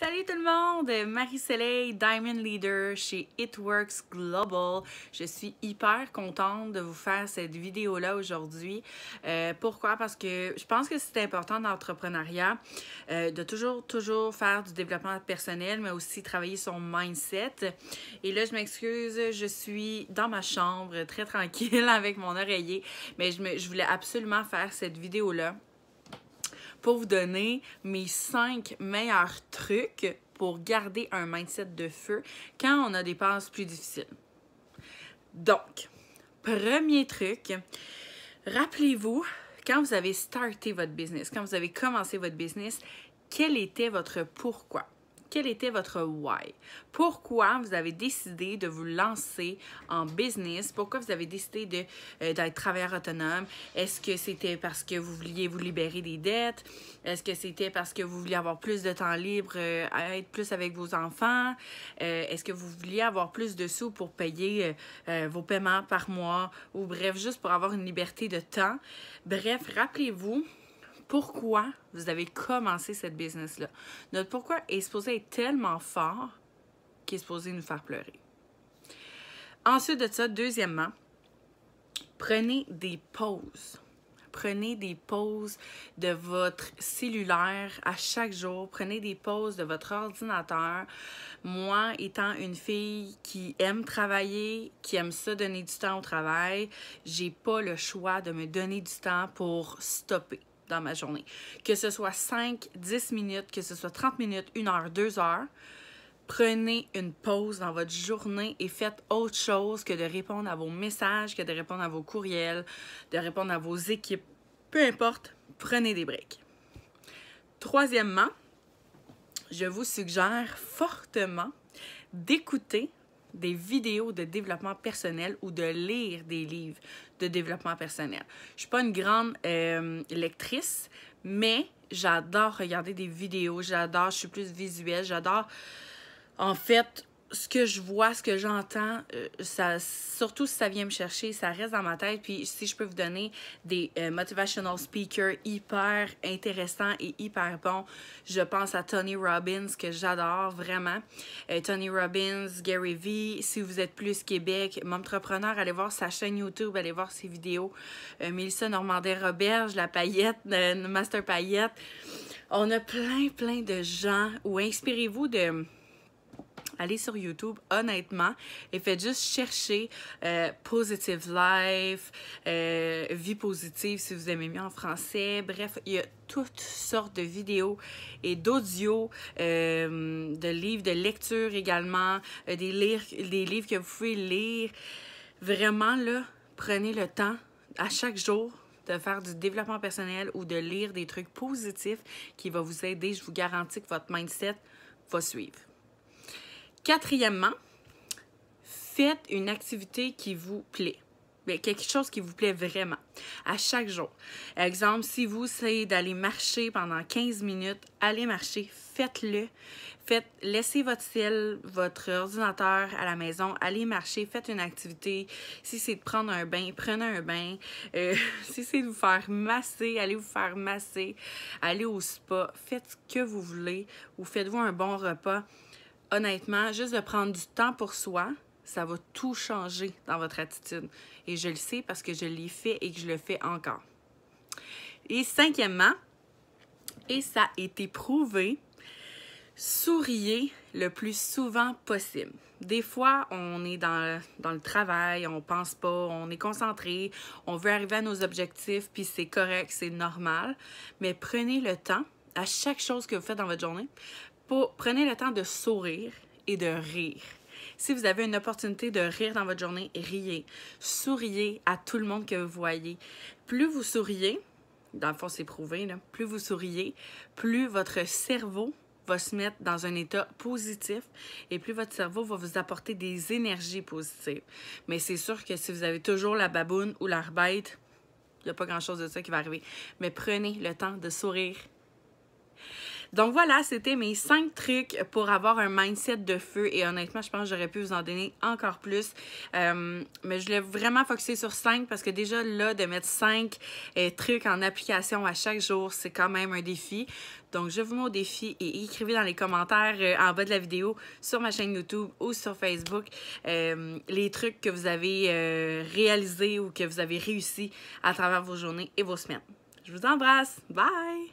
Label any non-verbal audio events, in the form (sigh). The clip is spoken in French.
Salut tout le monde, Marie-Soleil, Diamond Leader chez It Works Global. Je suis hyper contente de vous faire cette vidéo-là aujourd'hui. Euh, pourquoi? Parce que je pense que c'est important dans l'entrepreneuriat euh, de toujours, toujours faire du développement personnel, mais aussi travailler son mindset. Et là, je m'excuse, je suis dans ma chambre, très tranquille (laughs) avec mon oreiller, mais je voulais absolument faire cette vidéo-là pour vous donner mes cinq meilleurs trucs pour garder un mindset de feu quand on a des passes plus difficiles. Donc, premier truc, rappelez-vous, quand vous avez starté votre business, quand vous avez commencé votre business, quel était votre pourquoi? quel était votre why? Pourquoi vous avez décidé de vous lancer en business? Pourquoi vous avez décidé euh, d'être travailleur autonome? Est-ce que c'était parce que vous vouliez vous libérer des dettes? Est-ce que c'était parce que vous vouliez avoir plus de temps libre, à euh, être plus avec vos enfants? Euh, est-ce que vous vouliez avoir plus de sous pour payer vos paiements par mois? Ou bref, juste pour avoir une liberté de temps? Bref, rappelez-vous, pourquoi vous avez commencé cette business-là. Notre pourquoi est supposé être tellement fort qu'il est supposé nous faire pleurer. Ensuite de ça, deuxièmement, prenez des pauses. Prenez des pauses de votre cellulaire à chaque jour. Prenez des pauses de votre ordinateur. Moi, étant une fille qui aime travailler, qui aime ça donner du temps au travail, j'ai pas le choix de me donner du temps pour stopper ma journée. Que ce soit 5, 10 minutes, que ce soit 30 minutes, une heure, deux heures, prenez une pause dans votre journée et faites autre chose que de répondre à vos messages, que de répondre à vos courriels, de répondre à vos équipes. Peu importe, prenez des briques Troisièmement, je vous suggère fortement d'écouter des vidéos de développement personnel ou de lire des livres de développement personnel. Je suis pas une grande euh, lectrice, mais j'adore regarder des vidéos, j'adore, je suis plus visuelle, j'adore en fait ce que je vois, ce que j'entends, euh, ça, surtout si ça vient me chercher, ça reste dans ma tête. Puis si je peux vous donner des euh, motivational speakers hyper intéressants et hyper bons, je pense à Tony Robbins que j'adore vraiment. Euh, Tony Robbins, Gary Vee, si vous êtes plus Québec, mon entrepreneur, allez voir sa chaîne YouTube, allez voir ses vidéos. Melissa Normandais-Roberge, La Paillette, Master Paillette. On a plein, plein de gens. Ou inspirez-vous de allez sur YouTube, honnêtement, et faites juste chercher euh, Positive Life, euh, Vie positive si vous aimez mieux en français. Bref, il y a toutes sortes de vidéos et d'audios, euh, de livres, de lecture également, des, des livres que vous pouvez lire. Vraiment, là, prenez le temps à chaque jour de faire du développement personnel ou de lire des trucs positifs qui va vous aider. Je vous garantis que votre mindset va suivre. Quatrièmement, faites une activité qui vous plaît. Ben, quelque chose qui vous plaît vraiment à chaque jour. Exemple, si vous, essayez d'aller marcher pendant 15 minutes, allez marcher, faites-le. Faites, laissez votre ciel, votre ordinateur à la maison, allez marcher, faites une activité. Si c'est de prendre un bain, prenez un bain. Euh, (laughs) si c'est de vous faire masser, allez vous faire masser. Allez au spa, faites ce que vous voulez ou faites-vous un bon repas honnêtement, juste de prendre du temps pour soi, ça va tout changer dans votre attitude. Et je le sais parce que je l'ai fait et que je le fais encore. Et cinquièmement, et ça a été prouvé, souriez le plus souvent possible. Des fois, on est dans, dans le travail, on pense pas, on est concentré, on veut arriver à nos objectifs, puis c'est correct, c'est normal. Mais prenez le temps à chaque chose que vous faites dans votre journée. prenez le temps de sourire et de rire. Si vous avez une opportunité de rire dans votre journée, riez. Souriez à tout le monde que vous voyez. Plus vous souriez, dans le fond, c'est prouvé, plus vous souriez, plus votre cerveau va se mettre dans un état positif et plus votre cerveau va vous apporter des énergies positives. Mais c'est sûr que si vous avez toujours la baboune ou l'arbête, il n'y a pas grand-chose de ça qui va arriver. Mais prenez le temps de sourire donc voilà, c'était mes cinq trucs pour avoir un mindset de feu. Et honnêtement, je pense que j'aurais pu vous en donner encore plus. Euh, mais je l'ai vraiment focuser sur cinq parce que déjà là, de mettre cinq euh, trucs en application à chaque jour, c'est quand même un défi. Donc, je vous mets au défi et écrivez dans les commentaires euh, en bas de la vidéo sur ma chaîne YouTube ou sur Facebook les trucs que vous avez réalisés ou que vous avez réussi à travers vos journées et vos semaines. Je vous embrasse. Bye!